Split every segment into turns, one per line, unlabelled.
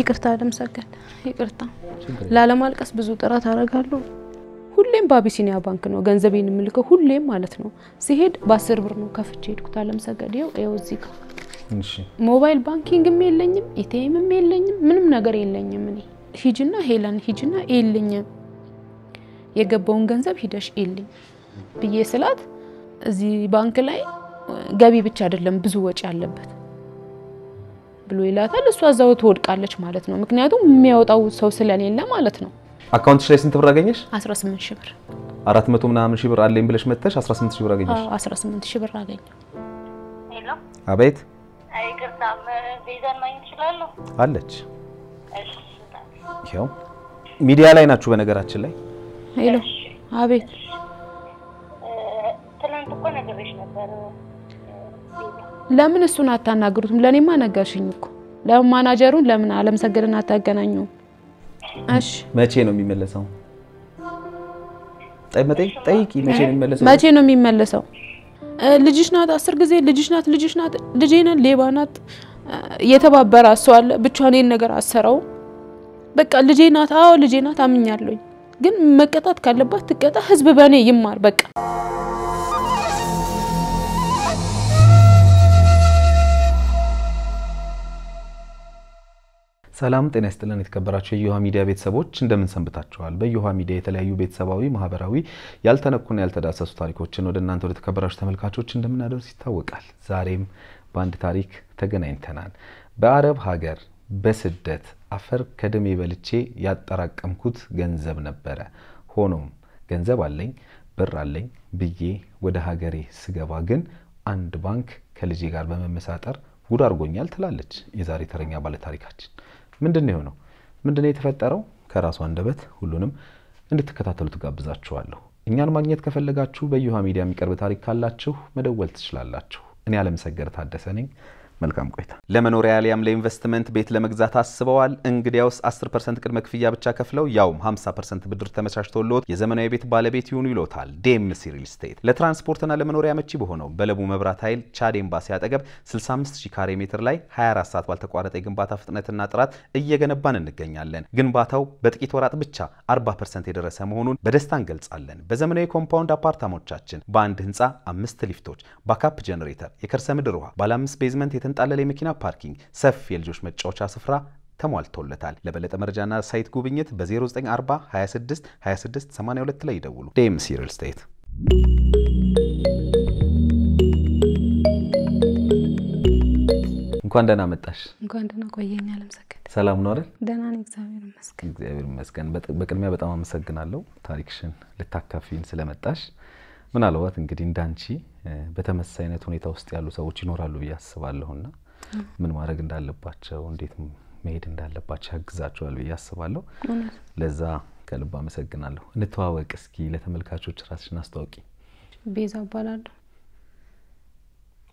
ይቅርታ ደምሰገን፣ ይቅርታ። ላለማልቀስ ብዙ ጥረት አደርጋለሁ። ሁሌም በአቢሲኒያ ባንክ ነው ገንዘቤን የምልከው፣ ሁሌም ማለት ነው። ሲሄድ በአስር ብር ነው ከፍቼ ሄድኩት። አለምሰገድ ይኸው ይኸው እዚህ ጋር ሞባይል ባንኪንግም የለኝም፣ ኢቲኤምም የለኝም፣ ምንም ነገር የለኝም። እኔ ሂጅና ሄለን ሂጅና የለኝም የገባውን ገንዘብ ሂደሽ የለኝ ብዬ ስላት እዚህ ባንክ ላይ ገቢ ብቻ አይደለም ብዙ ወጪ አለበት ብሎ ይላታል። እሷ እዛው ትወድቃለች ማለት ነው። ምክንያቱም የሚያወጣው ሰው ስለሌለ ማለት ነው።
አካውንትሽ ላይ ስንት ብር አገኘሽ? 18 ሺህ ብር። 400 ምናምን ሺህ ብር አለኝ ብለሽ መጥተሽ 18 ሺህ ብር አገኘሽ? አዎ
18 ሺህ ብር አገኘ።
ሄሎ። አቤት። ይቅርታ ቤዛን ማግኘት እችላለሁ? አለች። ይኸው ሚዲያ ላይ ናችሁ በነገራችን ላይ።
ሄሎ። አቤት። ትናንት እኮ ነግሬሽ ነበር ለምን እሱን አታናግሩትም? ለእኔማ ነገርሽኝ እኮ ለምን ለምን አለምሰገድን አታገናኙም?
እሺ መቼ ነው የሚመለሰው? ጠይቂ። መቼ ነው የሚመለሰው? መቼ
ነው የሚመለሰው? ልጅሽ ናት፣ አስር ጊዜ ልጅሽ ናት፣ ልጅሽ ናት፣ ልጄ ነን፣ ሌባ ናት የተባበረ ሰው አለ። ብቻ እኔን ነገር አሰረው። በቃ ልጄ ናት፣ አዎ ልጄ ናት፣ አምኛለሁኝ። ግን መቀጣት ካለባት ትቀጣ፣ ህዝብ በእኔ ይማር በቃ
ሰላም ጤና ይስጥልን። የተከበራቸው የእዮሃ ሚዲያ ቤተሰቦች እንደምን ሰንብታችኋል? በእዮሃ ሚዲያ የተለያዩ ቤተሰባዊ፣ ማህበራዊ ያልተነኩና ያልተዳሰሱ ታሪኮችን ወደ እናንተ ወደ ተከበራችሁ ተመልካቾች እንደምናደርስ ይታወቃል። ዛሬም በአንድ ታሪክ ተገናኝተናል። በአረብ ሀገር በስደት አፈር ከደሜ በልቼ ያጠራቀምኩት ገንዘብ ነበረ። ሆኖም ገንዘብ አለኝ ብር አለኝ ብዬ ወደ ሀገሬ ስገባ ግን አንድ ባንክ ከልጄ ጋር በመመሳጠር ጉድ አድርጎኛል ትላለች የዛሬ ተረኛ ባለታሪካችን። ምንድን ነው የሆነው? ምንድን ነው የተፈጠረው? ከራሱ አንደበት ሁሉንም እንድትከታተሉ ትጋብዛችኋለሁ። እኛን ማግኘት ከፈለጋችሁ በእዮሃ ሚዲያ የሚቀርብ ታሪክ ካላችሁ መደወል ትችላላችሁ። እኔ አለምሰገድ ታደሰ ነኝ። መልካም ቆይታ። ለመኖሪያ አሊያም ለኢንቨስትመንት ቤት ለመግዛት አስበዋል? እንግዲያውስ 10 ፐርሰንት ቅድመ ክፍያ ብቻ ከፍለው ያውም 50 ፐርሰንት ብድር ሎት የዘመናዊ ቤት ባለቤት ይሁኑ ይሎታል ዴምሲ ሪል ስቴት። ለትራንስፖርትና ለመኖሪያ መቺ በሆነው በለቡ መብራት ኃይል ቻድ ኤምባሲ አጠገብ 65 ካሬ ሜትር ላይ 24 ሰዓት ባልተቋረጠ የግንባታ ፍጥነትና ጥራት እየገነባን እንገኛለን። ግንባታው በጥቂት ወራት ብቻ 40 ፐርሰንት የደረሰ መሆኑን በደስታ እንገልጻለን። በዘመናዊ ኮምፓውንድ አፓርታሞቻችን በአንድ ህንፃ አምስት ሊፍቶች፣ ባካፕ ጀኔሬተር፣ የከርሰ ምድር ውሃ፣ ባለ አምስት ቤዝመንት የተንጣለለ የመኪና ፓርኪንግ፣ ሰፊ የልጆች መጫወቻ ስፍራ ተሟልቶለታል። ለበለጠ መረጃና ሳይት ጉብኝት በ0940 26 26 82 ላይ ይደውሉ። ዴምሲ ሪል ስቴት እንኳን ደህና መጣሽ።
እንኳን ደህና ቆየኝ
አለምሰገድ። ሰላም ነው አይደል? ደህና ነኝ፣ እግዚአብሔር ይመስገን። እግዚአብሔር ይመስገን። በቅድሚያ በጣም አመሰግናለሁ ታሪክሽን ልታካፊን ስለመጣሽ። ምናልባት እንግዲህ እንዳንቺ በተመሳሳይ አይነት ሁኔታ ውስጥ ያሉ ሰዎች ይኖራሉ ብዬ አስባለሁና ምን ማድረግ እንዳለባቸው እንዴት መሄድ እንዳለባቸው ያግዛቸዋል ብዬ አስባለሁ። ለዛ ከልብ አመሰግናለሁ። እንተዋወቅ እስኪ፣ ለተመልካቾች ራስሽን አስታውቂ።
ቤዛ እባላለሁ።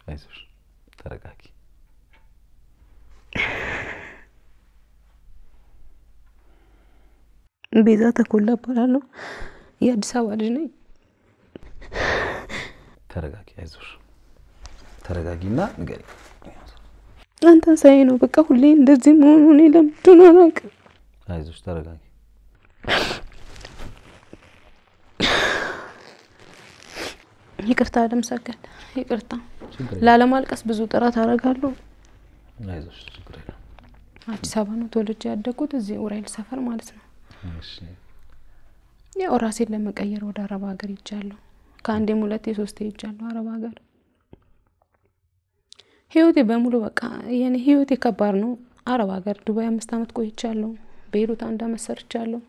አይዞሽ፣ ተረጋጊ።
ቤዛ ተኮላ እባላለሁ። የአዲስ አበባ ልጅ ነኝ።
ተረጋጊ፣ አይዞሽ፣ ተረጋጊና ንገሪ።
አንተ ሳይ ነው በቃ ሁሌ እንደዚህ መሆኑ እኔ ለምንድን አላውቅም።
አይዞሽ፣ ተረጋጊ።
ይቅርታ ደምሰገን፣ ይቅርታ። ላለማልቀስ ብዙ ጥረት አደርጋለሁ። አይዞሽ፣ ችግር የለም። አዲስ አበባ ነው ተወልጄ ያደግኩት፣ እዚህ ኡራኤል ሰፈር ማለት ነው። ያው ራሴን ለመቀየር ወደ አረብ ሀገር ይጃለሁ። ከአንዴም ሁለቴ ሶስቴ ሄጃለሁ አረብ ሀገር። ህይወቴ በሙሉ በቃ የኔ ህይወቴ ከባድ ነው። አረብ ሀገር ዱባይ አምስት አመት ቆይቻለሁ። ቤይሩት አንድ አመት ሰርቻለሁ።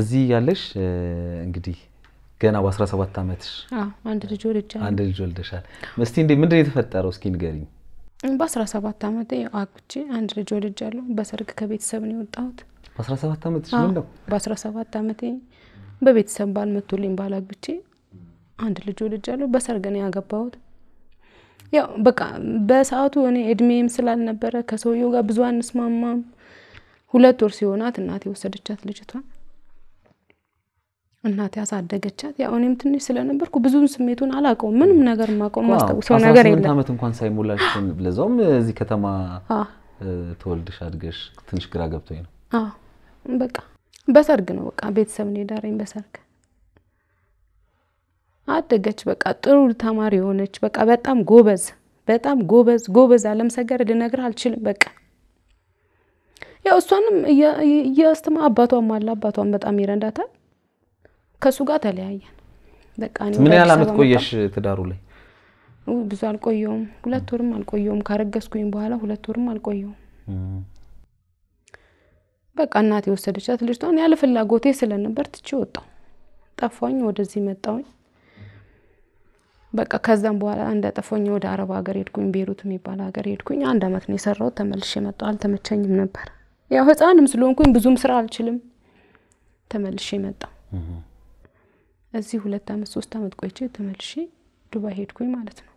እዚህ ያለሽ እንግዲህ ገና በአስራ ሰባት አመትሽ
አንድ ልጅ ወልጃለሁ። አንድ
ልጅ ወልደሻል። እስቲ እንዴ ምንድን ነው የተፈጠረው? እስኪ ንገሪኝ
በአስራ ሰባት አመት አግብቼ አንድ ልጅ ወልጃለሁ። በሰርግ ከቤተሰብ ነው የወጣሁት
በአስራ ሰባት አመት ምን ነው
በአስራ ሰባት ዓመቴ በቤተሰብ ባል መቶልኝ ባል አንድ ልጅ ወልጃለሁ። በሰርግ ነው ያገባሁት። ያው በቃ በሰዓቱ እኔ እድሜም ስላልነበረ ከሰውየው ጋር ብዙ አንስማማም። ሁለት ወር ሲሆናት እናቴ የወሰደቻት ልጅቷን። እናቴ ያሳደገቻት ያው እኔም ትንሽ ስለነበርኩ ብዙም ስሜቱን አላውቀውም። ምንም ነገር ማውቀው ማስታውሰው ነገር የለም።
ዓመት እንኳን ሳይሞላሽ ለዛውም እዚህ ከተማ ተወልድሽ አድገሽ ትንሽ ግራ ገብቶኝ ነው
በቃ በሰርግ ነው በቃ ቤተሰብ ነው የዳረኝ። በሰርግ አደገች። በቃ ጥሩ ተማሪ የሆነች በቃ በጣም ጎበዝ በጣም ጎበዝ ጎበዝ አለም ሰገር አልችልም። በቃ ያው እሷንም እያስተማ አባቷም አለ አባቷም በጣም ይረዳታል። ከእሱ ጋር ተለያየን። በቃ ምን ያህል አመት ቆየሽ ትዳሩ ላይ? ብዙ አልቆየውም። ሁለት ወርም አልቆየውም። ካረገዝኩኝ በኋላ ሁለት ወርም አልቆየውም። በቃ እናቴ የወሰደቻት ልጅቷን ያለ ፍላጎቴ ስለነበር ትቼ ወጣሁ። ጠፋኝ፣ ወደዚህ መጣሁኝ። በቃ ከዛም በኋላ ጠፋኝ ወደ አረብ ሀገር ሄድኩኝ። ቤሩት የሚባል ሀገር ሄድኩኝ። አንድ አመት ነው የሰራሁት። ተመልሼ መጣሁ። አልተመቸኝም ነበር። ያው ህፃንም ስለሆንኩኝ ብዙም ስራ አልችልም። ተመልሼ መጣሁ። እዚህ ሁለት አመት ሶስት አመት ቆይቼ ተመልሼ ዱባይ ሄድኩኝ ማለት ነው።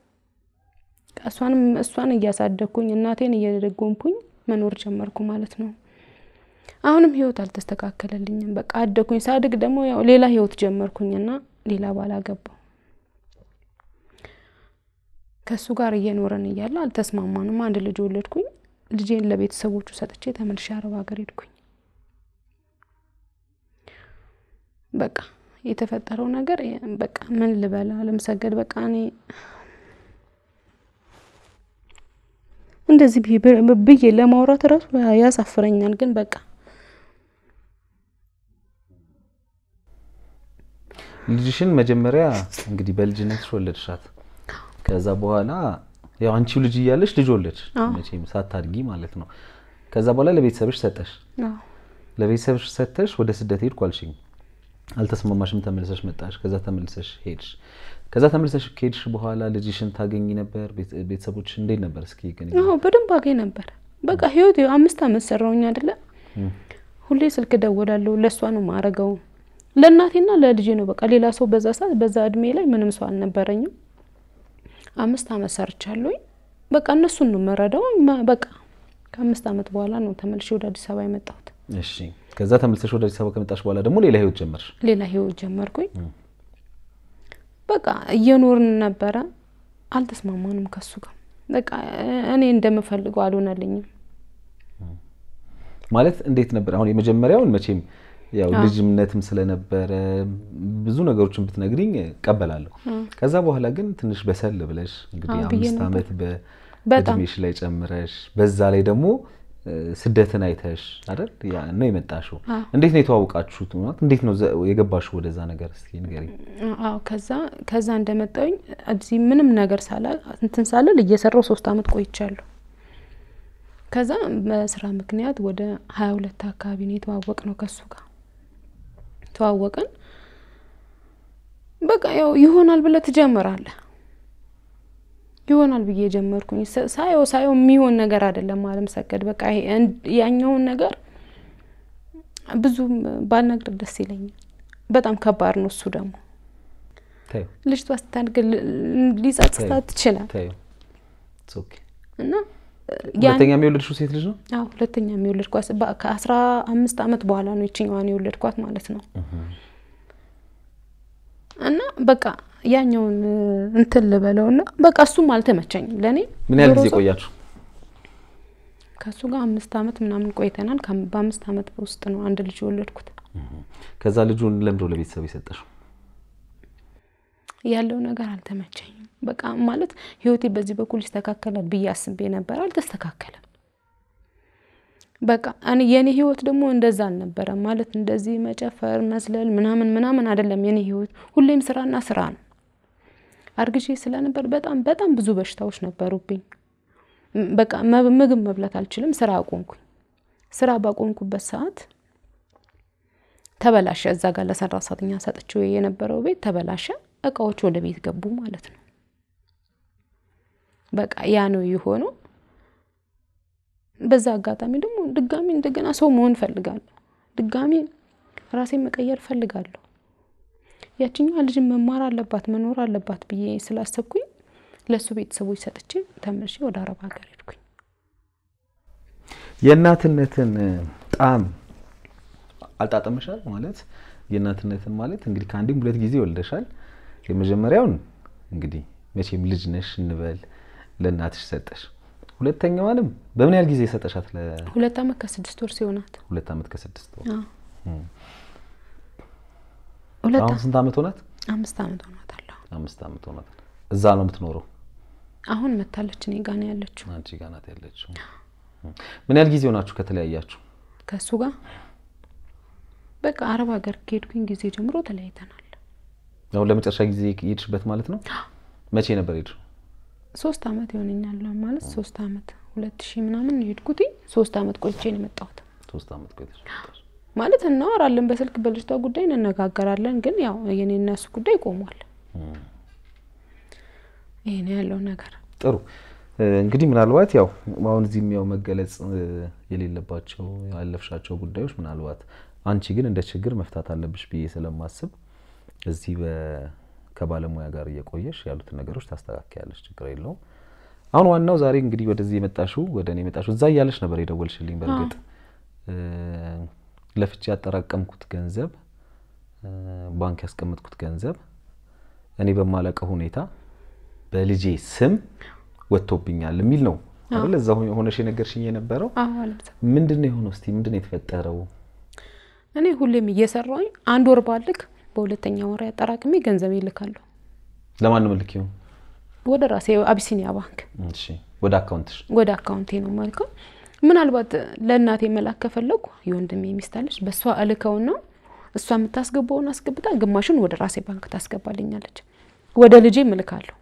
እሷንም እሷን እያሳደግኩኝ እናቴን እየደጎምኩኝ መኖር ጀመርኩ ማለት ነው። አሁንም ህይወት አልተስተካከለልኝም። በቃ አደኩኝ። ሳድግ ደግሞ ያው ሌላ ህይወት ጀመርኩኝና ሌላ ባል አገባሁ። ከእሱ ጋር እየኖረን እያለ አልተስማማንም። አንድ ልጅ ወለድኩኝ። ልጄን ለቤተሰቦቹ ሰጥቼ ተመልሼ አረብ ሀገር ሄድኩኝ። በቃ የተፈጠረው ነገር በቃ ምን ልበላ ለምሰገድ በቃ እኔ እንደዚህ ብዬ ለማውራት እራሱ ያሳፍረኛል ግን በቃ
ልጅሽን መጀመሪያ እንግዲህ በልጅነትሽ ወለድሻት። ከዛ በኋላ ያው አንቺው ልጅ እያለሽ ልጅ ወለድሽ መቼም ሳታድጊ ማለት ነው። ከዛ በኋላ ለቤተሰብሽ ሰጠሽ። ለቤተሰብሽ ሰጠሽ። ወደ ስደት ሄድኩ አልሽኝ፣ አልተስማማሽም። ተመልሰሽ መጣሽ። ከዛ ተመልሰሽ ሄድሽ። ከዛ ተመልሰሽ ከሄድሽ በኋላ ልጅሽን ታገኝ ነበር? ቤተሰቦች እንዴት ነበር? እስኪ
በደንብ አገኝ ነበር። በቃ ህይወት አምስት አመት ሰራውኝ አይደለ? ሁሌ ስልክ ደወላለሁ። ለእሷ ነው ማረገው ለእናቴና ለልጄ ነው በቃ። ሌላ ሰው በዛ ሰዓት በዛ እድሜ ላይ ምንም ሰው አልነበረኝም። አምስት አመት ሰርቻለሁኝ። በቃ እነሱን ነው የምረዳው። በቃ ከአምስት አመት በኋላ ነው ተመልሼ ወደ አዲስ አበባ የመጣሁት።
እሺ፣ ከዛ ተመልሰሽ ወደ አዲስ አበባ ከመጣሽ በኋላ ደግሞ ሌላ ህይወት ጀመርሽ?
ሌላ ህይወት ጀመርኩኝ። በቃ እየኖርን ነበረ፣ አልተስማማንም ከሱ ጋር። በቃ እኔ እንደምፈልገው አልሆነልኝም።
ማለት እንዴት ነበር አሁን የመጀመሪያውን መቼም ያው ልጅነትም ስለነበረ ብዙ ነገሮችን ብትነግሪኝ እቀበላለሁ። ከዛ በኋላ ግን ትንሽ በሰል ብለሽ እንግዲህ አምስት ዓመት በእድሜሽ ላይ ጨምረሽ በዛ ላይ ደግሞ ስደትን አይተሽ አይደል ነው የመጣሽው። እንዴት ነው የተዋወቃችሁት? ማለት እንዴት ነው የገባሽው ወደዛ ነገር? እስኪ ንገሪኝ።
አዎ ከዛ ከዛ እንደመጣሁኝ እዚህ ምንም ነገር ሳላ እንትን ሳልል እየሰራው ሶስት አመት ቆይቻለሁ። ከዛ በስራ ምክንያት ወደ ሀያ ሁለት አካባቢ ነው የተዋወቅ ነው ከሱ ጋር ተዋወቅን። በቃ ያው ይሆናል ብለህ ትጀምራለህ። ይሆናል ብዬ ጀመርኩኝ። ሳየው ሳየው የሚሆን ነገር አይደለም። አለም ሰገድ በቃ ያኛውን ነገር ብዙም ባልነግር ደስ ይለኛል። በጣም ከባድ ነው እሱ ደግሞ ልጅቷ ስታድግ ሊጸጽታት ትችላል እና ሁለተኛ የሚወለድሽው ሴት ልጅ ነው? አዎ ሁለተኛ የሚወለድኳት ከአስራ አምስት አመት በኋላ ነው ይችኛዋን የወለድኳት ማለት ነው። እና በቃ ያኛውን እንትን ልበለውና በቃ እሱም አልተመቸኝም ለእኔ። ምን ያህል ጊዜ ቆያችሁ? ከእሱ ጋር አምስት አመት ምናምን ቆይተናል። በአምስት አመት ውስጥ ነው አንድ ልጅ የወለድኩት።
ከዛ ልጁን ለምዶ ለቤተሰብ የሰጠሽው?
ያለው ነገር አልተመቸኝም በቃ ማለት ህይወቴ በዚህ በኩል ይስተካከላል ብዬ አስቤ ነበር፣ አልተስተካከለም። በቃ እኔ የኔ ህይወት ደግሞ እንደዛ አልነበረም። ማለት እንደዚህ መጨፈር፣ መዝለል ምናምን ምናምን አይደለም የኔ ህይወት። ሁሌም ስራና ስራ ነው። አርግዤ ስለነበር በጣም በጣም ብዙ በሽታዎች ነበሩብኝ። በቃ ምግብ መብላት አልችልም። ስራ አቆምኩኝ። ስራ ባቆንኩበት ሰዓት ተበላሸ። እዛ ጋር ለሰራ ሰራተኛ ሰጥቼው የነበረው ቤት ተበላሸ። እቃዎች ወደ ቤት ገቡ ማለት ነው። በቃ ያ ነው የሆነው። በዛ አጋጣሚ ደግሞ ድጋሚ እንደገና ሰው መሆን ፈልጋለሁ። ድጋሚ ራሴን መቀየር ፈልጋለሁ። ያችኛዋ ልጅን መማር አለባት መኖር አለባት ብዬ ስላሰብኩኝ ለእሱ ቤተሰቦች ሰጥቼ ተመልሼ ወደ አረብ ሀገር ሄድኩኝ።
የእናትነትን ጣም አልጣጠመሻል ማለት የእናትነትን ማለት እንግዲህ ከአንድም ሁለት ጊዜ ወልደሻል። የመጀመሪያውን እንግዲህ መቼም ልጅ ነሽ እንበል ለእናትሽ ሰጠሽ። ሁለተኛዋንም በምን ያህል ጊዜ ሰጠሻት?
ሁለት አመት ከስድስት ወር ሲሆናት።
ሁለት አመት ከስድስት ወር። አሁን ስንት አመት ሆናት?
አምስት አመት ሆናታል።
አምስት አመት ሆናት። እዛ ነው የምትኖረው?
አሁን መታለች። እኔ ጋና ያለችው።
አንቺ ጋር ናት ያለችው። ምን ያህል ጊዜ ሆናችሁ ከተለያያችሁ?
ከእሱ ጋር በቃ አረብ ሀገር ከሄድኩኝ ጊዜ ጀምሮ ተለያይተናል።
አሁን ለመጨረሻ ጊዜ ሄድሽበት ማለት ነው? መቼ ነበር ሄድሽው?
ሶስት አመት ይሆነኛል ማለት ሶስት አመት ሁለት ሺ ምናምን ሄድኩት። ሶስት አመት ቆይቼ ነው የመጣሁት።
ሶስት አመት ቆይተሽ
ማለት እናወራለን በስልክ በልጅቷ ጉዳይ እንነጋገራለን፣ ግን ያው የኔ እነሱ ጉዳይ ቆሟል። ይሄ ነው ያለው ነገር።
ጥሩ እንግዲህ ምናልባት ያው አሁን እዚህም ያው መገለጽ የሌለባቸው ያለፍሻቸው ጉዳዮች ምናልባት አንቺ ግን እንደ ችግር መፍታት አለብሽ ብዬ ስለማስብ እዚህ ከባለሙያ ጋር እየቆየሽ ያሉትን ነገሮች ታስተካክያለሽ። ችግር የለውም። አሁን ዋናው ዛሬ እንግዲህ ወደዚህ የመጣሹ ወደ እኔ የመጣሹ እዛ እያለሽ ነበር የደወልሽልኝ። በእርግጥ ለፍቼ ያጠራቀምኩት ገንዘብ ባንክ ያስቀመጥኩት ገንዘብ እኔ በማላውቀው ሁኔታ በልጄ ስም ወጥቶብኛል የሚል ነው አይደል? እዛ ሆነሽ የነገርሽኝ የነበረው ምንድን ነው የሆነው? እስቲ ምንድን ነው የተፈጠረው?
እኔ ሁሌም እየሰራሁኝ አንድ ወር ባልክ በሁለተኛ ወር አጠራቅሜ ገንዘብ ይልካሉ።
ለማን ነው
ወደ ራሴ አቢሲኒያ ባንክ።
እሺ፣ ወደ አካውንትሽ?
ወደ አካውንቴ ነው የምልከው። ምናልባት ለእናቴ መላክ ከፈለጉ የወንድሜ ሚስት አለች፣ በእሷ እልከውና እሷ የምታስገባውን አስገብታ ግማሹን ወደ ራሴ ባንክ ታስገባልኛለች። ወደ ልጄ ምልካለሁ።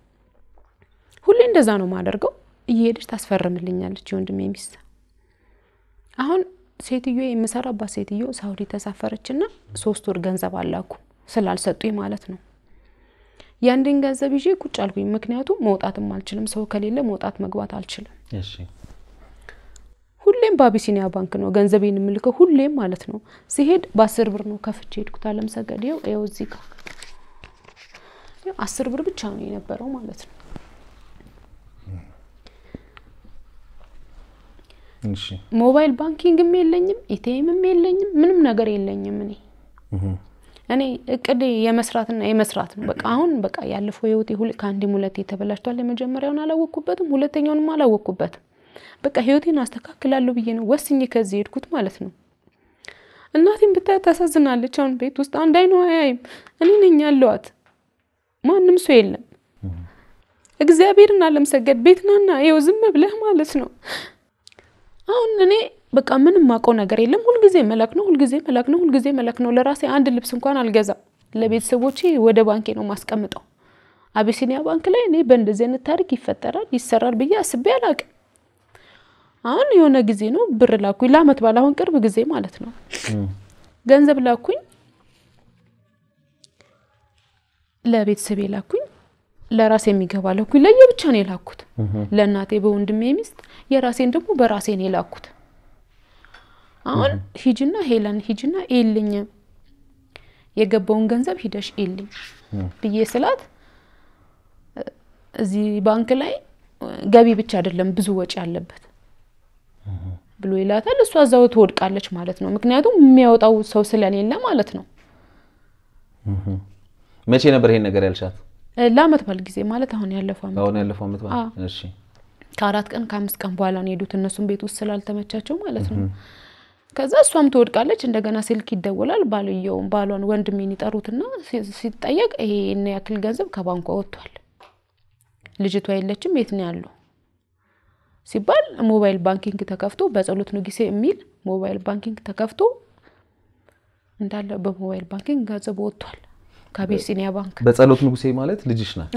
ሁሌ እንደዛ ነው ማደርገው እየሄደች ታስፈርምልኛለች የወንድሜ ሚስት። አሁን ሴትዮ የምሰራባት ሴትዮ ሳውዲ ተሳፈረችና ሶስት ወር ገንዘብ አላኩ። ስላልሰጡኝ ማለት ነው። የአንድን ገንዘብ ይዤ ቁጭ አልኩኝ። ምክንያቱም መውጣትም አልችልም፣ ሰው ከሌለ መውጣት መግባት አልችልም። ሁሌም በአቢሲኒያ ባንክ ነው ገንዘቤን የምልከው፣ ሁሌም ማለት ነው። ሲሄድ በአስር ብር ነው ከፍቼ ሄድኩት። አለምሰገድ ው ው እዚህ አስር ብር ብቻ ነው የነበረው ማለት ነው። ሞባይል ባንኪንግም የለኝም፣ ኢቴምም የለኝም፣ ምንም ነገር የለኝም እኔ እኔ እቅድ የመስራትና የመስራት ነው። በቃ አሁን በቃ ያለፈው ህይወቴ ሁሌ ከአንዴም ሁለቴ ተበላሽቷል። የመጀመሪያውን አላወቅኩበትም፣ ሁለተኛውንም አላወቅኩበትም። በቃ ህይወቴን አስተካክላለሁ ብዬ ነው ወስኜ ከዚህ ሄድኩት ማለት ነው። እናቴም ብታ ታሳዝናለች። አሁን ቤት ውስጥ አንድ አይኖ አያይም። እኔ ነኝ ያለዋት፣ ማንም ሰው የለም። እግዚአብሔርን አለመሰገድ ቤትናና ይኸው ዝም ብለህ ማለት ነው አሁን እኔ በቃ ምንም ማውቀው ነገር የለም። ሁልጊዜ መላክ ነው፣ ሁልጊዜ መላክ ነው፣ ሁልጊዜ መላክ ነው። ለራሴ አንድ ልብስ እንኳን አልገዛም። ለቤተሰቦቼ ወደ ባንኬ ነው ማስቀምጠው። አቢሲኒያ ባንክ ላይ እኔ በእንደዚህ አይነት ታሪክ ይፈጠራል ይሰራል ብዬ አስቤ አላቅም። አሁን የሆነ ጊዜ ነው ብር ላኩኝ፣ ለአመት ባል አሁን ቅርብ ጊዜ ማለት ነው ገንዘብ ላኩኝ፣ ለቤተሰቤ ላኩኝ፣ ለራሴ የሚገባ ላኩኝ። ለየብቻ ነው የላኩት ለእናቴ በወንድሜ ሚስት፣ የራሴን ደግሞ በራሴ ነው የላኩት። አሁን ሂጅና ሄለን ሂጅና ኤልኝ የገባውን ገንዘብ ሂደሽ ኤልኝ ብዬ ስላት እዚህ ባንክ ላይ ገቢ ብቻ አይደለም ብዙ ወጪ አለበት ብሎ ይላታል። እሷ እዛው ትወድቃለች ማለት ነው። ምክንያቱም የሚያወጣው ሰው ስለሌለ ማለት ነው።
መቼ ነበር ይሄን ነገር ያልሻት?
ለአመት ባል ጊዜ ማለት አሁን ያለፈው አመት
አሁን ያለፈው አመት ባል። እሺ
ከአራት ቀን ከአምስት ቀን በኋላ ነው የሄዱት እነሱም ቤት ውስጥ ስላልተመቻቸው ማለት ነው። ከዛ እሷም ትወድቃለች። እንደገና ስልክ ይደወላል። ባልየውም ባሏን ወንድሜን ይጠሩትና ሲጠየቅ ይሄን ያክል ገንዘብ ከባንኳ ወጥቷል፣ ልጅቷ የለችም፣ የት ነው ያለው ሲባል ሞባይል ባንኪንግ ተከፍቶ በጸሎት ነው ጊዜ የሚል ሞባይል ባንኪንግ ተከፍቶ እንዳለ በሞባይል ባንኪንግ ገንዘብ ወጥቷል ከአቢሲኒያ ባንክ።
በጸሎት ንጉሴ ማለት ልጅሽ ናት።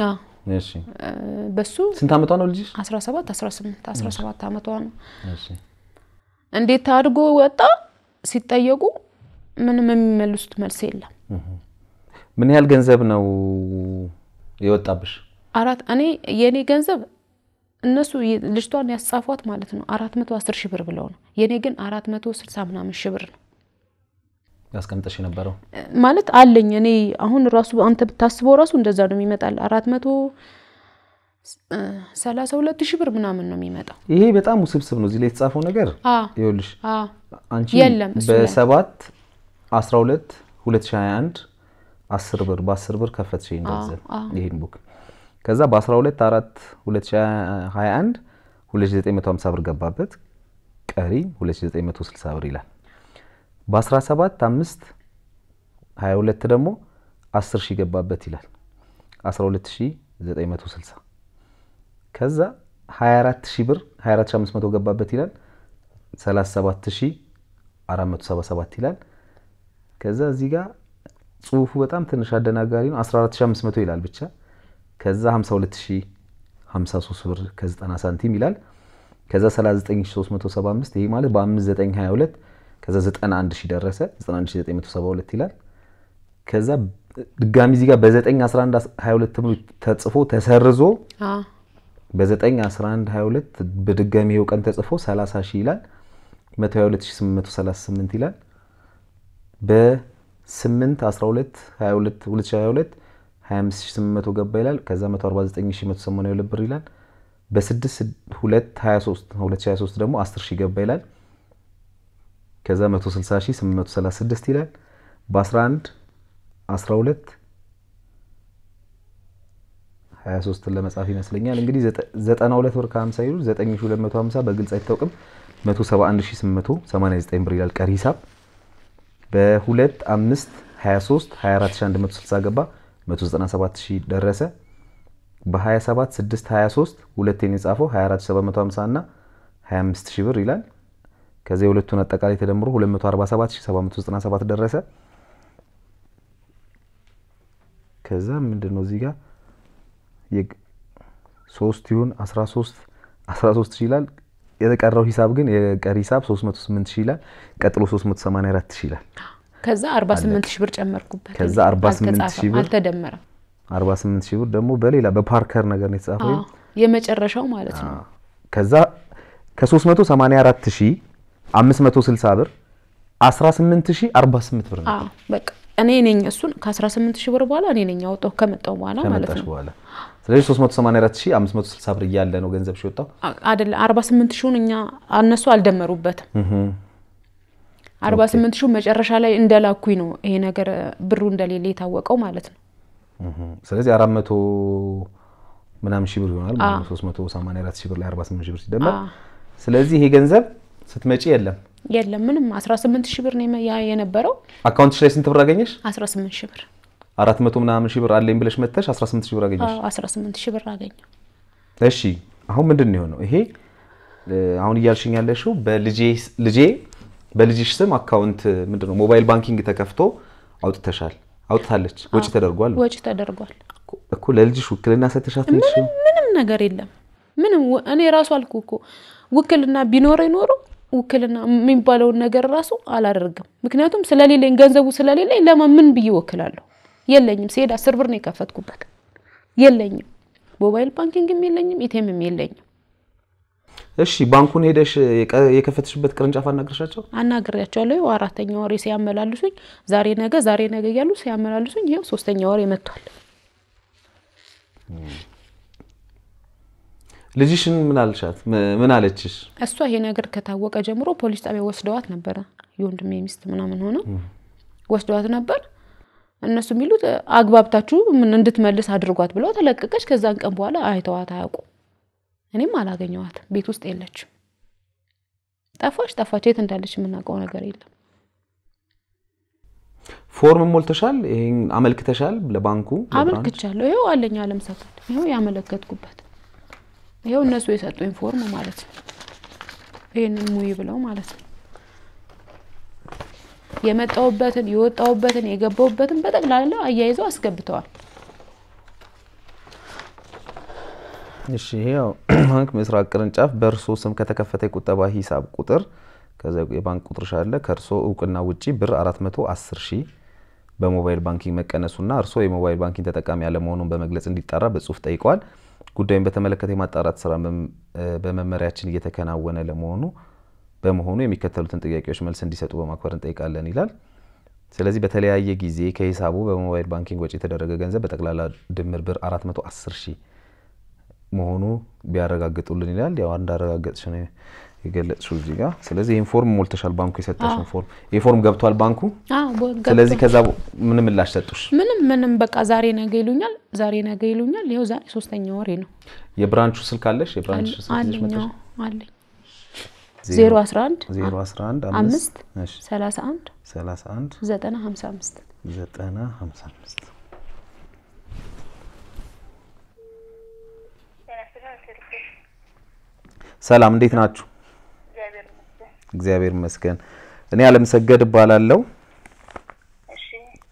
በሱ ስንት ዓመቷ ነው ልጅሽ? 17 18 17 ዓመቷ ነው። እንዴት ታድጎ ወጣ ሲጠየቁ ምንም የሚመልሱት መልስ የለም።
ምን ያህል ገንዘብ ነው የወጣብሽ?
አራት እኔ የእኔ ገንዘብ እነሱ ልጅቷን ያጻፏት ማለት ነው አራት መቶ አስር ሺህ ብር ብለው ነው። የእኔ ግን አራት መቶ ስልሳ ምናምን ሺህ ብር ነው
ያስቀምጠሽ የነበረው ማለት
አለኝ። እኔ አሁን ራሱ አንተ ብታስበው ራሱ እንደዛ ነው የሚመጣል አራት መቶ ሰላሳ ሁለት ሺህ ብር ምናምን ነው የሚመጣው።
ይሄ በጣም ውስብስብ ነው። እዚህ ላይ የተጻፈው ነገር ይኸውልሽ፣ አንቺ በሰባት አስራ ሁለት ሁለት ሺህ ሀያ አንድ አስር ብር በአስር ብር ከፈትሽ ገንዘብ ይሄን ቡክ ከዛ በ12 ዘጠኝ መቶ ሀምሳ ብር ገባበት፣ ቀሪ ስልሳ ብር ይላል ሰባት አምስት ሀያ ሁለት ደግሞ አስር ሺህ ገባበት ይላል ስልሳ ከዛ 24 ሺህ ብር 24500 ገባበት ይላል 37477 ይላል። ከዛ እዚህ ጋር ጽሁፉ በጣም ትንሽ አደናጋሪ ነው 14500 ይላል ብቻ። ከዛ 52053 ብር ከ90 ሳንቲም ይላል። ከዛ 39375 ይሄ ማለት በ5922 ከዛ 91 ሺህ ደረሰ 91972 ይላል። ከዛ ድጋሚ እዚህ ጋር በ 22 ተጽፎ ተሰርዞ በ9 11 22 በድጋሚ ይኸው ቀን ተጽፎ 30 ሺህ ይላል። 122838 ይላል። በ8 12 22 2022 25800 ገባ ይላል። ከዛ 149182 ብር ይላል። በ6 2 23 2023 ደግሞ 10 ሺህ ገባ ይላል። ከዛ 160836 ይላል። በ11 12 23ን ለመጻፍ ይመስለኛል። እንግዲህ 92 ብር ከ50 ይሉ 9250 በግልጽ አይታወቅም 171889 ብር ይላል። ቀሪ ሂሳብ በ2 23 24160 ገባ 197000 ደረሰ። በ27623 6 23 ሁለቴን የጻፈው 24750 እና 25000 ብር ይላል። ከዚያ የሁለቱን አጠቃላይ ተደምሮ 247797 ደረሰ። ከዛ ምንድን ነው እዚህ ጋር ሶስት ይሁን አስራ ሶስት አስራ ሶስት ሺህ ይላል። የተቀረው ሂሳብ ግን የቀሪ ሂሳብ 308 ሺህ ይላል። ቀጥሎ 384 ሺ ይላል።
ከዛ 48 ሺህ ብር ጨመርኩበት። ከዛ 48 ሺህ ብር አልተደመረም።
48 ሺህ ብር ደግሞ በሌላ በፓርከር ነገር ነው የተጻፈው
የመጨረሻው ማለት ነው።
ከዛ ከ384 ሺህ 560 ብር 18 ሺህ 48 ብር ነው።
በቃ እኔ ነኝ እሱን ከ18 ሺህ ብር በኋላ እኔ ነኝ ያወጣሁ ከመጣው በኋላ ማለት ነው።
ስለዚህ 560 ብር እያለ ነው ገንዘብ ሲወጣው
አይደለ 48 ሺሁን እኛ እነሱ አልደመሩበትም። 48 ሺሁ መጨረሻ ላይ እንደላኩኝ ነው ይሄ ነገር ብሩ እንደሌለ የታወቀው ማለት ነው።
ስለዚህ 400 ምናምን ሺህ ብር ይሆናል ማለት ነው 384 ሺህ ብር ላይ 48 ሺህ ብር ሲደመር ስለዚህ ይሄ ገንዘብ ስትመጪ የለም
የለም ምንም 18 ሺህ ብር ነው የነበረው።
አካውንትሽ ላይ ስንት ብር አገኘሽ?
18 ሺህ ብር
አራት መቶ ምናምን ሺህ ብር አለኝ ብለሽ መተሽ 18 ሺህ ብር አገኘሽ።
18 ሺህ ብር አገኘ
እሺ አሁን ምንድን ነው የሆነው? ይሄ አሁን እያልሽኝ ያለሽው በልጄ በልጅሽ ስም አካውንት ምንድን ነው ሞባይል ባንኪንግ ተከፍቶ አውጥተሻል፣ አውጥታለች፣ ወጪ ተደርጓል፣
ወጪ ተደርጓል
እኮ ለልጅሽ ውክልና ሰተሻት?
ምንም ነገር የለም ምንም። እኔ ራሱ አልኩ እኮ ውክልና ቢኖር ኖሮ ውክልና የሚባለውን ነገር ራሱ አላደርግም። ምክንያቱም ስለሌለኝ ገንዘቡ ስለሌለኝ ለማን ምን ብዬ ወክላለሁ? የለኝም። ሲሄድ አስር ብር ነው የከፈትኩበት። የለኝም፣ ሞባይል ባንኪንግም የለኝም፣ ኢቴምም የለኝም።
እሺ ባንኩን ሄደሽ የከፈትሽበት ቅርንጫፍ አናግረሻቸው?
አናግሬያቸዋለሁ። አራተኛ ወሬ ሲያመላልሱኝ ዛሬ ነገ፣ ዛሬ ነገ እያሉ ሲያመላልሱኝ ይኸው ሶስተኛ ወሬ መጥቷል።
ልጅሽን ምን አልሻት? ምን አለችሽ?
እሷ ይሄ ነገር ከታወቀ ጀምሮ ፖሊስ ጣቢያ ወስደዋት ነበረ። የወንድሜ ሚስት ምናምን ሆነ ወስደዋት ነበር እነሱ የሚሉት አግባብታችሁ ምን እንድትመልስ አድርጓት ብለው ተለቀቀች። ከዛን ቀን በኋላ አይተዋት አያውቁ እኔም አላገኘዋት፣ ቤት ውስጥ የለችም። ጠፋች ጠፋች፣ የት እንዳለች የምናውቀው ነገር የለም።
ፎርም ሞልተሻል? ይሄን አመልክተሻል? ለባንኩ አመልክቻለሁ።
ይኸው አለኝ አለም ሰፈር፣ ይኸው ያመለከትኩበት፣ ይኸው እነሱ የሰጡኝ ፎርም ማለት ነው። ይህንን ሙይ ብለው ማለት ነው የመጣውበትን የወጣውበትን የገባውበትን በጠቅላላ አያይዘው አስገብተዋል።
እሺ ይሄው ባንክ ምስራቅ ቅርንጫፍ በእርሶ ስም ከተከፈተ የቁጠባ ሂሳብ ቁጥር ከዛ የባንክ ቁጥር ሻለ ከእርሶ እውቅና ውጪ ብር 410 ሺህ በሞባይል ባንኪንግ መቀነሱና እርሶ የሞባይል ባንኪንግ ተጠቃሚ ያለመሆኑን በመግለጽ እንዲጣራ በጽሁፍ ጠይቀዋል። ጉዳዩን በተመለከተ የማጣራት ስራ በመመሪያችን እየተከናወነ ለመሆኑ በመሆኑ የሚከተሉትን ጥያቄዎች መልስ እንዲሰጡ በማክበር እንጠይቃለን ይላል። ስለዚህ በተለያየ ጊዜ ከሂሳቡ በሞባይል ባንኪንግ ወጪ የተደረገ ገንዘብ በጠቅላላ ድምር ብር 410 ሺህ መሆኑ ቢያረጋግጡልን ይላል። ያው እንዳረጋገጥሽ ነው የገለጽሹ እዚህ ጋር። ስለዚህ ይህን ፎርም ሞልተሻል። ባንኩ የሰጠሽን ፎርም ይህ ፎርም ገብቷል ባንኩ። ስለዚህ ከዛ ምን ምላሽ ሰጡሽ?
ምንም ምንም በቃ ዛሬ ነገ ይሉኛል፣ ዛሬ ነገ ይሉኛል። ይኸው ዛሬ ሶስተኛ ወሬ ነው።
የብራንቹ ስልክ አለሽ? የብራንች ስልክ አለኝ
011
ሰላም እንዴት ናችሁ? እግዚአብሔር ይመስገን። እኔ አለምሰገድ እባላለሁ።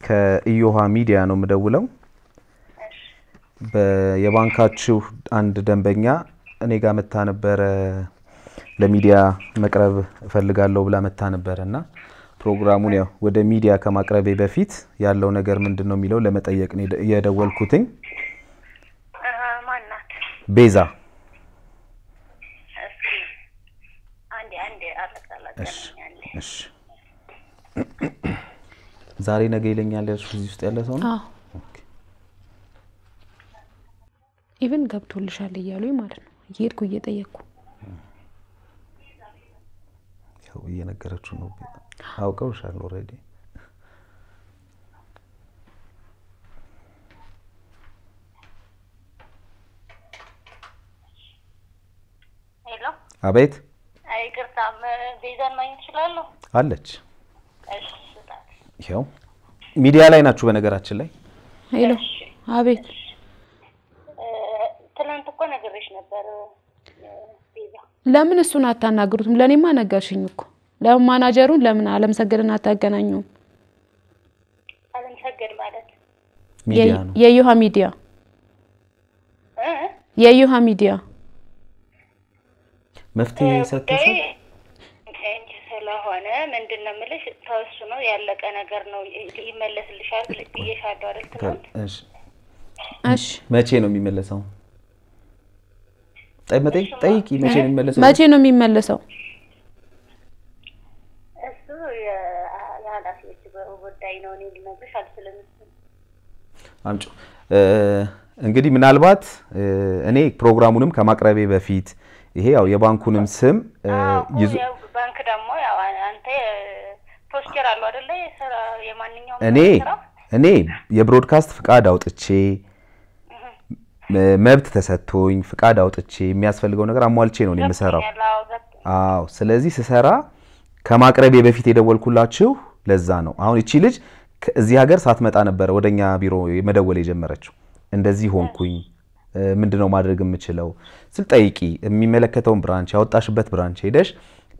ከኢዮሃ ሚዲያ ነው የምደውለው። የባንካችሁ አንድ ደንበኛ እኔ ጋር መታ ነበረ ለሚዲያ መቅረብ እፈልጋለሁ ብላ መታ ነበረ እና ፕሮግራሙን ያው ወደ ሚዲያ ከማቅረቤ በፊት ያለው ነገር ምንድን ነው የሚለው ለመጠየቅ ነው የደወልኩትኝ። ቤዛ ዛሬ ነገ ይለኛል ያልሽው እዚህ ውስጥ ያለ ሰው ነው።
ኢቨን ገብቶልሻል እያሉኝ ማለት ነው እየሄድኩ እየጠየቅኩ
ይኸው እየነገረችው ነው። አውቀውሻል ኦልሬዲ አቤት ይቅርታ፣ ቤዛን ማግኘት ይችላሉ? አለች። ይኸው ሚዲያ ላይ ናችሁ በነገራችን ላይ።
ሄሎ፣ አቤት ለምን እሱን አታናግሩትም? ለእኔማ ነገርሽኝ እኮ ለማናጀሩን ለምን አለምሰገድን አታገናኙም? አለምሰገድ ማለት የዩሃ ሚዲያ የዩሃ ሚዲያ
መፍትሄ ሰጥተሻል ስለሆነ ምንድን ነው የምልሽ፣ ተወሱ ነው ያለቀ ነገር ነው ይመለስልሻል ብዬሽ አይደል ትምህርት። እሺ መቼ ነው የሚመለሰው? መጠየቅ ጠይቂ። መቼ ነው የሚመለሰው? መቼ
ነው የሚመለሰው? እሱ የኃላፊዎች ጉዳይ ነው። እኔ ልነግርሽ አልችልም።
አምጪው እንግዲህ ምናልባት እኔ ፕሮግራሙንም ከማቅረቤ በፊት ይሄ ያው የባንኩንም ስም ይዞ
ባንክ ደግሞ አንተ ፖስቸር አሉ አደለ?
አይደለ? እኔ እኔ የብሮድካስት ፍቃድ አውጥቼ መብት ተሰጥቶኝ ፍቃድ አውጥቼ የሚያስፈልገው ነገር አሟልቼ ነው የምሰራው። አዎ። ስለዚህ ስሰራ ከማቅረቤ በፊት የደወልኩላችሁ ለዛ ነው። አሁን እቺ ልጅ እዚህ ሀገር ሳትመጣ ነበረ ወደኛ ቢሮ መደወል የጀመረችው። እንደዚህ ሆንኩኝ፣ ምንድነው ማድረግ የምችለው ስል ጠይቂ፣ የሚመለከተውን ብራንች ያወጣሽበት ብራንች ሄደሽ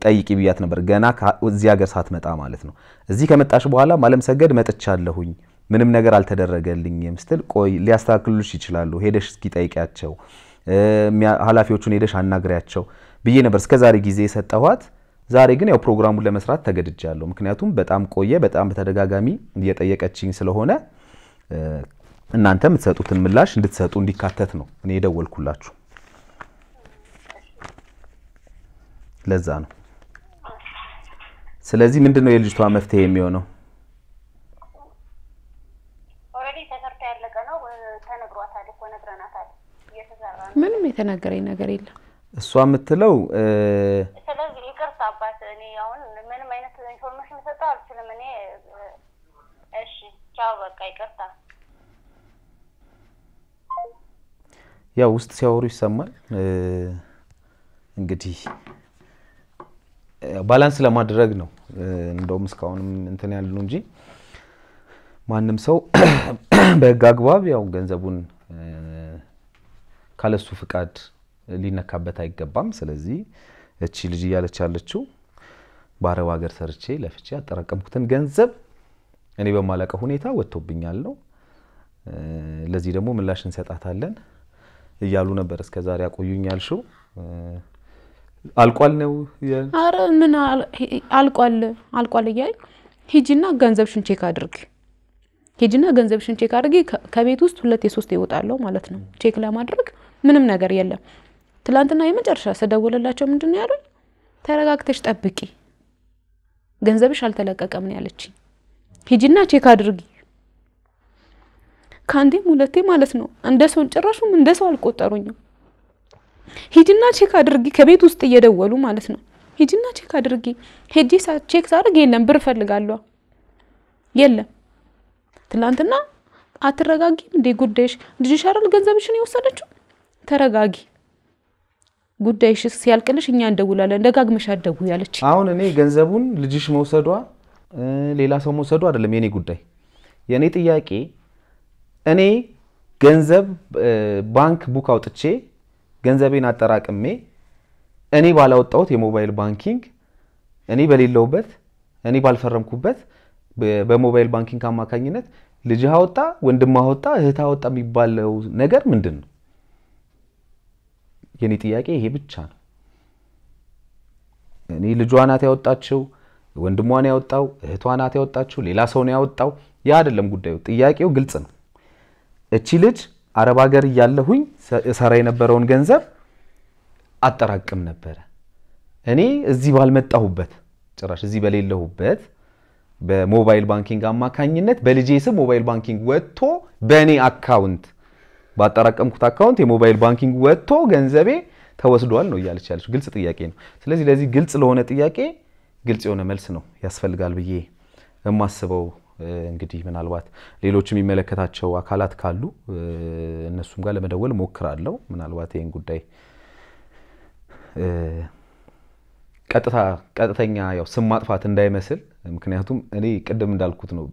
ጠይቂ ብያት ነበር። ገና እዚህ ሀገር ሳትመጣ ማለት ነው። እዚህ ከመጣሽ በኋላ ማለም ሰገድ መጥቻለሁኝ ምንም ነገር አልተደረገልኝም ስትል፣ ቆይ ሊያስተካክሉልሽ ይችላሉ ሄደሽ ጠይቂያቸው ኃላፊዎቹን ሄደሽ አናግሪያቸው ብዬ ነበር እስከ ዛሬ ጊዜ የሰጠኋት። ዛሬ ግን ያው ፕሮግራሙን ለመስራት ተገድጃለሁ። ምክንያቱም በጣም ቆየ፣ በጣም በተደጋጋሚ እየጠየቀችኝ ስለሆነ እናንተ የምትሰጡትን ምላሽ እንድትሰጡ እንዲካተት ነው እኔ የደወልኩላችሁ። ለዛ ነው። ስለዚህ ምንድን ነው የልጅቷ መፍትሄ የሚሆነው? የተናገረኝ ነገር የለም። እሷ የምትለው
ስለዚህ ይቅርታ አባት፣ እኔ አሁን ምንም አይነት ኢንፎርሜሽን ሰጠው አልችልም። እኔ እሺ ቻው፣ በቃ ይቅርታ።
ያው ውስጥ ሲያወሩ ይሰማል። እንግዲህ ባላንስ ለማድረግ ነው እንደውም እስካሁንም እንትን ያሉ እንጂ ማንም ሰው በህግ አግባብ ያው ገንዘቡን ካለሱ ፍቃድ ሊነካበት አይገባም። ስለዚህ እቺ ልጅ እያለች ያለችው በአረብ ሀገር ሰርቼ ለፍቼ ያጠራቀምኩትን ገንዘብ እኔ በማላውቀው ሁኔታ ወጥቶብኛል ነው። ለዚህ ደግሞ ምላሽ እንሰጣታለን እያሉ ነበር እስከ ዛሬ ያቆዩኝ ያልሽው አልቋል ነው?
ኧረ ምን አልቋል አልቋል እያል ሂጂና ገንዘብሽን ቼክ አድርግ ሄጅና ገንዘብሽን ቼክ አድርጌ ከቤት ውስጥ ሁለት የሶስት ይወጣለሁ ማለት ነው ቼክ ለማድረግ ምንም ነገር የለም። ትላንትና የመጨረሻ ስደውልላቸው ምንድን ነው ያሉኝ? ተረጋግተሽ ጠብቂ ገንዘብሽ አልተለቀቀም ነው ያለችኝ። ሂጂና ቼክ አድርጊ። ከአንዴም ሁለቴ ማለት ነው። እንደ ሰው ጭራሹም እንደ ሰው አልቆጠሩኝም። ሂጂና ቼክ አድርጊ፣ ከቤት ውስጥ እየደወሉ ማለት ነው። ሂጂና ቼክ አድርጊ። ሄጂ ቼክ ሳድርግ የለም ብር ፈልጋለሁ የለም ትላንትና አትረጋጊም እንዴ ጉዳይሽ? ልጅሽ አይደል ገንዘብሽን የወሰደችው? ተረጋጊ። ጉዳይሽ ሲያልቅልሽ እኛ እንደውላለን። ደጋግመሽ አደጉ ያለች።
አሁን እኔ ገንዘቡን ልጅሽ መውሰዷ ሌላ ሰው መውሰዱ አይደለም የኔ ጉዳይ። የእኔ ጥያቄ እኔ ገንዘብ ባንክ ቡክ አውጥቼ ገንዘቤን አጠራቅሜ እኔ ባላወጣሁት የሞባይል ባንኪንግ እኔ በሌለውበት እኔ ባልፈረምኩበት በሞባይል ባንኪንግ አማካኝነት ልጅ አወጣ፣ ወንድም አወጣ፣ እህት አወጣ የሚባለው ነገር ምንድን ነው? የኔ ጥያቄ ይሄ ብቻ ነው። እኔ ልጇ ናት ያወጣችው፣ ወንድሟ ነው ያወጣው፣ እህቷ ናት ያወጣችው፣ ሌላ ሰው ነው ያወጣው። ያ አይደለም ጉዳዩ። ጥያቄው ግልጽ ነው። እቺ ልጅ አረብ ሀገር እያለሁኝ ሰራ የነበረውን ገንዘብ አጠራቅም ነበረ እኔ እዚህ ባልመጣሁበት ጭራሽ እዚህ በሌለሁበት በሞባይል ባንኪንግ አማካኝነት በልጄ ስም ሞባይል ባንኪንግ ወጥቶ በእኔ አካውንት ባጠራቀምኩት አካውንት የሞባይል ባንኪንግ ወጥቶ ገንዘቤ ተወስዷል ነው እያለች ያለች። ግልጽ ጥያቄ ነው። ስለዚህ ለዚህ ግልጽ ለሆነ ጥያቄ ግልጽ የሆነ መልስ ነው ያስፈልጋል ብዬ የማስበው። እንግዲህ ምናልባት ሌሎች የሚመለከታቸው አካላት ካሉ እነሱም ጋር ለመደወል ሞክራለሁ። ምናልባት ይህን ጉዳይ ቀጥተኛ ያው ስም ማጥፋት እንዳይመስል ምክንያቱም እኔ ቅድም እንዳልኩት ነው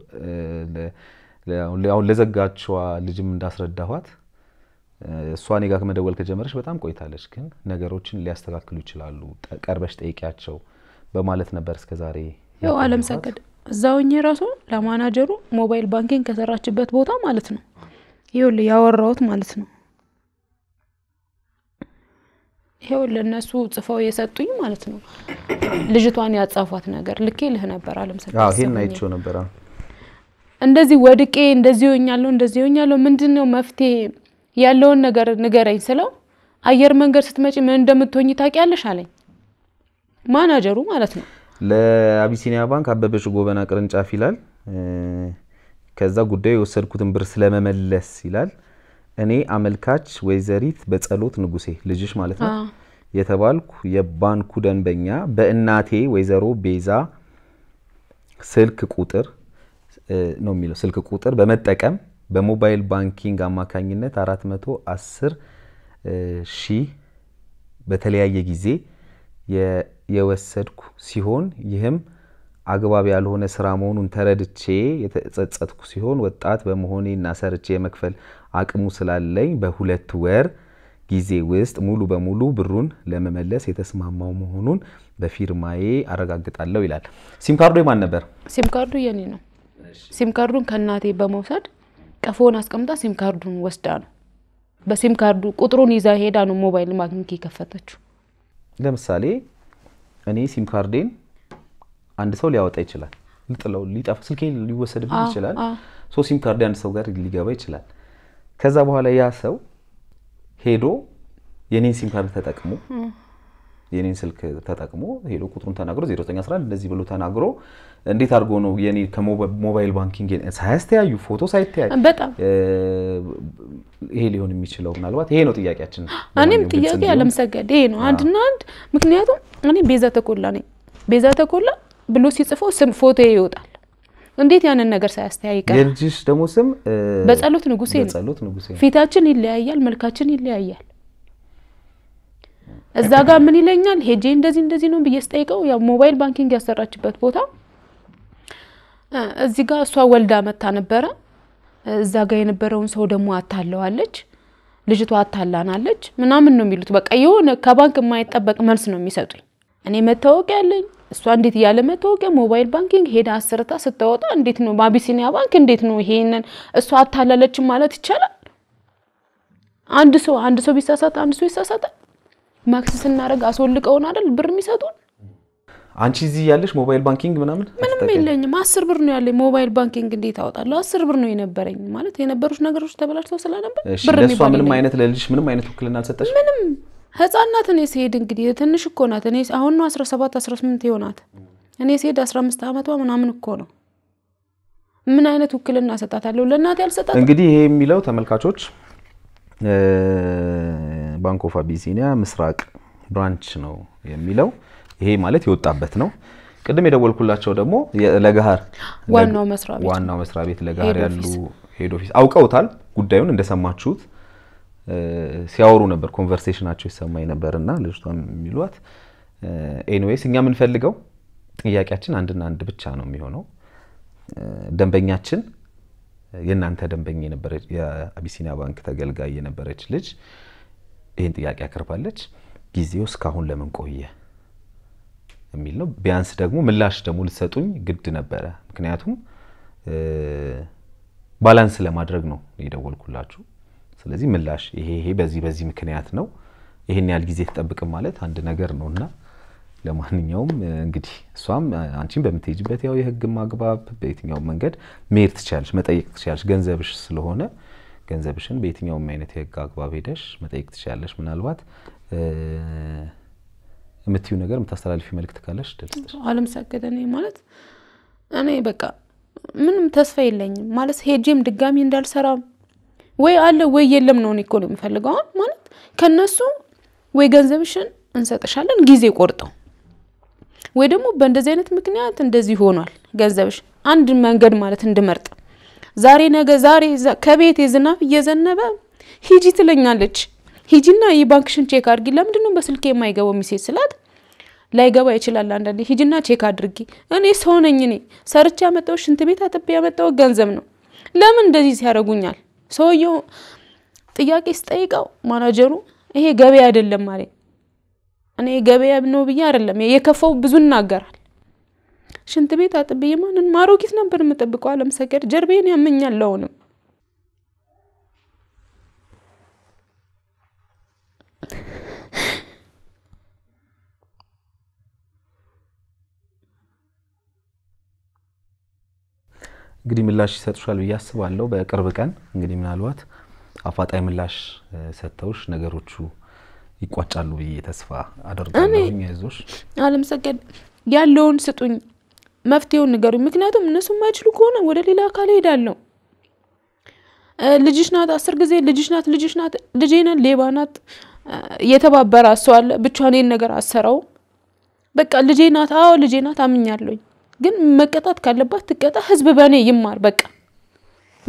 አሁን ለዘጋችዋ ልጅም እንዳስረዳኋት እሷ እኔ ጋር መደወል ከጀመረች በጣም ቆይታለች፣ ግን ነገሮችን ሊያስተካክሉ ይችላሉ ቀርበሽ ጠይቂያቸው በማለት ነበር እስከዛሬ
ያው አለም ሰገድ እዛው እኚህ ራሱ ለማናጀሩ ሞባይል ባንኪንግ ከሰራችበት ቦታ ማለት ነው ይኸውልህ ያወራሁት ማለት ነው ይሄው ለነሱ ጽፈው የሰጡኝ ማለት ነው። ልጅቷን ያጻፏት ነገር ልኬ ልህ ነበር አለም ሰጠኝ። ነበር። እንደዚህ ወድቄ እንደዚህ ሆኛለሁ እንደዚህ ሆኛለሁ ምንድን ነው መፍትሄ ያለውን ነገር ንገረኝ ስለው አየር መንገድ ስትመጪ ምን እንደምትሆኝ ታውቂያለሽ አለኝ። ማናጀሩ ማለት ነው።
ለአቢሲኒያ ባንክ አበበች ጎበና ቅርንጫፍ ይላል። ከዛ ጉዳዩ የወሰድኩትን ብር ስለመመለስ ይላል እኔ አመልካች ወይዘሪት በጸሎት ንጉሴ ልጅሽ ማለት ነው የተባልኩ የባንኩ ደንበኛ በእናቴ ወይዘሮ ቤዛ ስልክ ቁጥር ነው የሚለው ስልክ ቁጥር በመጠቀም በሞባይል ባንኪንግ አማካኝነት 410 ሺህ በተለያየ ጊዜ የወሰድኩ ሲሆን ይህም አግባብ ያልሆነ ስራ መሆኑን ተረድቼ የተጸጸትኩ ሲሆን ወጣት በመሆኔ እና ሰርቼ የመክፈል አቅሙ ስላለኝ በሁለት ወር ጊዜ ውስጥ ሙሉ በሙሉ ብሩን ለመመለስ የተስማማው መሆኑን በፊርማዬ አረጋግጣለሁ ይላል። ሲም ካርዱ የማን ነበር?
ሲም ካርዱ የኔ ነው። ሲም ካርዱን ከእናቴ በመውሰድ ቀፎን አስቀምጣ ሲም ካርዱን ወስዳ ነው በሲም ካርዱ ቁጥሩን ይዛ ሄዳ ነው ሞባይል ማግኘት የከፈተችው።
ለምሳሌ እኔ ሲም ካርዴን አንድ ሰው ሊያወጣ ይችላል። ልጥለው ሊጠፋ ስልኬ ሊወሰድብኝ ይችላል። ሶ ሲም ካርድ አንድ ሰው ጋር ሊገባ ይችላል። ከዛ በኋላ ያ ሰው ሄዶ የኔን ሲም ካርድ ተጠቅሞ የኔን ስልክ ተጠቅሞ ሄዶ ቁጥሩን ተናግሮ 0911 እንደዚህ ብሎ ተናግሮ እንዴት አድርጎ ነው የኔ ከሞባይል ባንኪንግ ሳያስተያዩ ፎቶ ሳይተያዩ ይሄ ሊሆን የሚችለው ምናልባት ይሄ ነው ጥያቄያችን። እኔም ጥያቄ አለምሰገድ
ይሄ ነው አንድና አንድ። ምክንያቱም እኔ ቤዛ ተኮላ ነኝ። ቤዛ ተኮላ ብሎ ሲጽፎ ስም ፎቶ ይወጣል። እንዴት ያንን ነገር ሳያስተያይቀ የልጅሽ
ደግሞ ስም በጸሎት ንጉሴ ነው።
ፊታችን ይለያያል፣ መልካችን ይለያያል። እዛ ጋር ምን ይለኛል ሄጄ እንደዚህ እንደዚህ ነው ብዬ ስጠይቀው ያው ሞባይል ባንኪንግ ያሰራችበት ቦታ እዚህ ጋር እሷ ወልዳ መታ ነበረ። እዛ ጋር የነበረውን ሰው ደግሞ አታለዋለች፣ ልጅቷ አታላናለች ምናምን ነው የሚሉት። በቃ የሆነ ከባንክ የማይጠበቅ መልስ ነው የሚሰጡኝ። እኔ መታወቂያ አለኝ እሷ እንዴት እያለ መታወቂያ ሞባይል ባንኪንግ ሄዳ አሰርታ ስታወጣ እንዴት ነው በአቢሲኒያ ባንክ እንዴት ነው ይሄንን እሷ አታላለች ማለት ይቻላል? አንድ ሰው አንድ ሰው ቢሳሳት አንድ ሰው ይሳሳታል። ማክስ ስናደርግ አስወልቀውን አይደል ብር የሚሰጡን።
አንቺ እዚህ ያለሽ ሞባይል ባንኪንግ ምናምን ምንም የለኝም።
አስር ብር ነው ያለኝ። ሞባይል ባንኪንግ እንዴት አወጣለሁ? አስር ብር ነው የነበረኝ። ማለት የነበሩት ነገሮች ተበላሽተው ስለነበር ብር ምንም አይነት
ለልጅሽ ምንም አይነት ውክልና አልሰጠሽ
ምንም ህጻናት እኔ ስሄድ እንግዲህ ትንሽ እኮ ናት። እኔ አሁን ነው 17 18 አስራ ይሆናት። እኔ ስሄድ 15 ዓመቷ ምናምን እኮ ነው። ምን አይነት ውክልና እሰጣታለሁ? ለእናት ያልሰጣት
እንግዲህ ይሄ የሚለው ተመልካቾች ባንክ ኦፍ አቢሲኒያ ምስራቅ ብራንች ነው የሚለው። ይሄ ማለት የወጣበት ነው። ቅድም የደወልኩላቸው ደግሞ ለገሃር ዋናው መስሪያ ቤት ለገሃር ያሉ ሄድ ኦፊስ አውቀውታል ጉዳዩን እንደሰማችሁት ሲያወሩ ነበር፣ ኮንቨርሴሽናቸው ይሰማኝ ነበር እና ልጅቷ የሚሏት ኤኒዌይስ እኛ የምንፈልገው ጥያቄያችን አንድና አንድ ብቻ ነው የሚሆነው ደንበኛችን የእናንተ ደንበኛ የነበረች የአቢሲኒያ ባንክ ተገልጋይ የነበረች ልጅ ይህን ጥያቄ አቅርባለች። ጊዜው እስካሁን ለምን ቆየ የሚል ነው። ቢያንስ ደግሞ ምላሽ ደግሞ ልትሰጡኝ ግድ ነበረ። ምክንያቱም ባላንስ ለማድረግ ነው የደወልኩላችሁ። ስለዚህ ምላሽ ይሄ ይሄ በዚህ በዚህ ምክንያት ነው ይሄን ያህል ጊዜ ተጠብቅ ማለት አንድ ነገር ነው እና ለማንኛውም እንግዲህ እሷም አንቺም በምትሄጅበት ያው የህግ ማግባብ በየትኛውም መንገድ መሄድ ትችላለች፣ መጠየቅ ትችላለች። ገንዘብሽ ስለሆነ ገንዘብሽን በየትኛውም አይነት የህግ አግባብ ሄደሽ መጠየቅ ትችላለች። ምናልባት የምትዩ ነገር የምታስተላልፊ መልእክት ካለሽ ደልስ
አለም ሰገደ ማለት እኔ በቃ ምንም ተስፋ የለኝም ማለት ሄጄም ድጋሚ እንዳልሰራም ወይ አለ ወይ የለም ነው። እኔ እኮ ነው የምፈልገው ማለት ከነሱ ወይ ገንዘብሽን እንሰጥሻለን ጊዜ ቆርጠው ወይ ደግሞ በእንደዚህ አይነት ምክንያት እንደዚህ ሆኗል ገንዘብሽ አንድ መንገድ ማለት እንድመርጥ ዛሬ ነገ ዛሬ ከቤት የዝናብ እየዘነበ ሂጂ ትለኛለች። ሂጂና የባንክሽን ቼክ አድርጊ። ለምንድን ነው በስልክ የማይገባው ሚሴት ስላት ላይገባ ይችላል አንዳንዴ። ሂጂና ቼክ አድርጊ። እኔ ሰው ነኝ። እኔ ሰርቼ ያመጣው ሽንት ቤት አጥቤ ያመጣው ገንዘብ ነው። ለምን እንደዚህ ሲያደርጉኛል? ሰውየው ጥያቄ ስጠይቀው ማናጀሩ ይሄ ገበያ አይደለም አለኝ። እኔ ገበያ ነው ብዬ አይደለም የከፋው ብዙ እናገራል። ሽንት ቤት አጥብዬ ማንን ማሮጊት ነበር የምጠብቀው። አለምሰገድ ጀርቤን ያመኛለውንም
እንግዲህ ምላሽ ይሰጡሻል ብዬ አስባለሁ። በቅርብ ቀን እንግዲህ ምናልባት አፋጣኝ ምላሽ ሰጥተውሽ ነገሮቹ ይቋጫሉ ብዬ ተስፋ አደርጋለሁ። ያዞሽ
አለምሰገድ ያለውን ስጡኝ፣ መፍትሄውን ንገሩኝ። ምክንያቱም እነሱ የማይችሉ ከሆነ ወደ ሌላ አካል ሄዳለሁ። ልጅሽ ናት፣ አስር ጊዜ ልጅሽ ናት፣ ልጅሽ ናት፣ ልጄ ናት፣ ሌባ ናት የተባበረ አስተዋለ ብቻ እኔን ነገር አሰራው። በቃ ልጄ ናት፣ አዎ ልጄ ናት፣ አምኛለሁኝ ግን መቀጣት ካለባት ትቀጣ። ህዝብ በእኔ ይማር። በቃ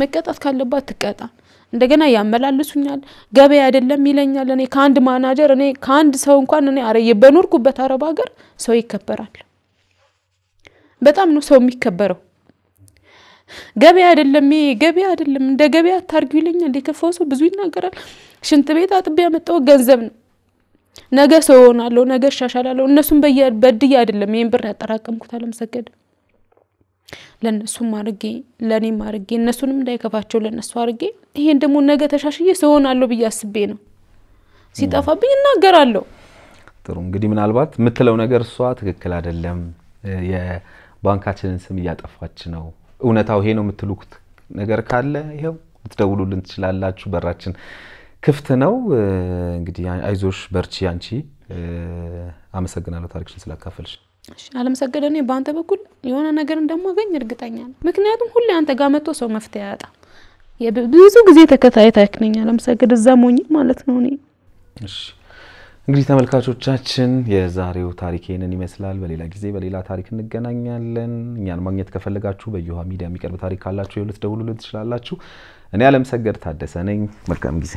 መቀጣት ካለባት ትቀጣ። እንደገና ያመላልሱኛል፣ ገበያ አይደለም ይለኛል። እኔ ከአንድ ማናጀር እኔ ከአንድ ሰው እንኳን እኔ አረ በኖርኩበት አረብ ሀገር ሰው ይከበራል። በጣም ነው ሰው የሚከበረው። ገበያ አይደለም ይሄ ገበያ አይደለም፣ እንደ ገበያ አታርጊው ይለኛል። የከፋው ሰው ብዙ ይናገራል። ሽንት ቤት አጥቤ ያመጣው ገንዘብ ነው። ነገ ሰው እሆናለሁ፣ ነገ እሻሻላለሁ። እነሱም በድዬ አይደለም ይህን ብር ያጠራቀምኩት አለመሰገድም ለእነሱም አርጌ ለእኔም አርጌ እነሱንም እንዳይከፋቸው ለእነሱ አርጌ ይሄን ደግሞ ነገ ተሻሽዬ ስሆናለሁ ብዬ አስቤ ነው። ሲጠፋብኝ እናገራለሁ።
ጥሩ እንግዲህ ምናልባት የምትለው ነገር እሷ ትክክል አይደለም፣ የባንካችንን ስም እያጠፋች ነው፣ እውነታው ይሄ ነው የምትሉት ነገር ካለ ይኸው ልትደውሉልን ትችላላችሁ። በራችን ክፍት ነው። እንግዲህ አይዞሽ፣ በርቺ። አንቺ አመሰግናለሁ ታሪክሽን ስላካፈልሽ።
አለመሰገደ እኔ በአንተ በኩል የሆነ ነገር እንደማገኝ እርግጠኛ ነው። ምክንያቱም ሁሌ አንተ ጋር መጥቶ ሰው መፍትሄ ያጣ ብዙ ጊዜ ተከታይ ታክነኝ አለመሰገድ እዛ ሞኝ ማለት ነው እኔ
እንግዲህ ተመልካቾቻችን የዛሬው ታሪክ ይህንን ይመስላል። በሌላ ጊዜ በሌላ ታሪክ እንገናኛለን። እኛን ማግኘት ከፈለጋችሁ በየውሃ ሚዲያ የሚቀርብ ታሪክ ካላችሁ የሁለት ደውሉልን ትችላላችሁ። እኔ አለመሰገድ ታደሰ ነኝ። መልካም ጊዜ